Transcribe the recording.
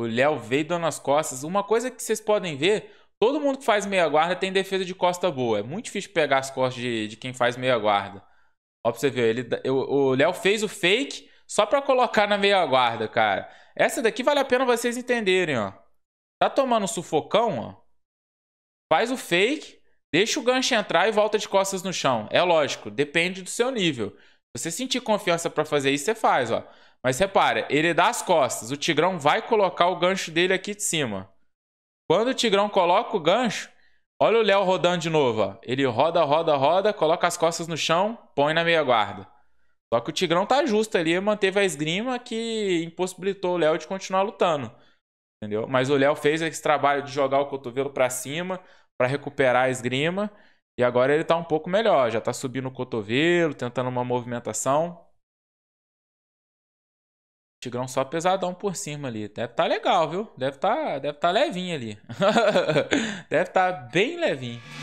O Léo veio dando nas costas. Uma coisa que vocês podem ver, todo mundo que faz meia guarda tem defesa de costa boa. É muito difícil pegar as costas de, de quem faz meia guarda. Ó, pra você ver, ele, eu, o Léo fez o fake só pra colocar na meia guarda, cara. Essa daqui vale a pena vocês entenderem, ó. Tá tomando um sufocão, ó. Faz o fake, deixa o gancho entrar e volta de costas no chão. É lógico, depende do seu nível. Você sentir confiança para fazer isso, você faz, ó. Mas repara, ele dá as costas. O Tigrão vai colocar o gancho dele aqui de cima. Quando o Tigrão coloca o gancho, olha o Léo rodando de novo, ó. Ele roda, roda, roda, coloca as costas no chão, põe na meia guarda. Só que o Tigrão tá justo ali, manteve a esgrima que impossibilitou o Léo de continuar lutando. Entendeu? Mas o Léo fez esse trabalho de jogar o cotovelo para cima para recuperar a esgrima e agora ele está um pouco melhor, já está subindo o cotovelo, tentando uma movimentação. Tigrão só pesadão por cima ali. Deve estar tá legal, viu? Deve estar tá, deve tá levinho ali. deve estar tá bem levinho.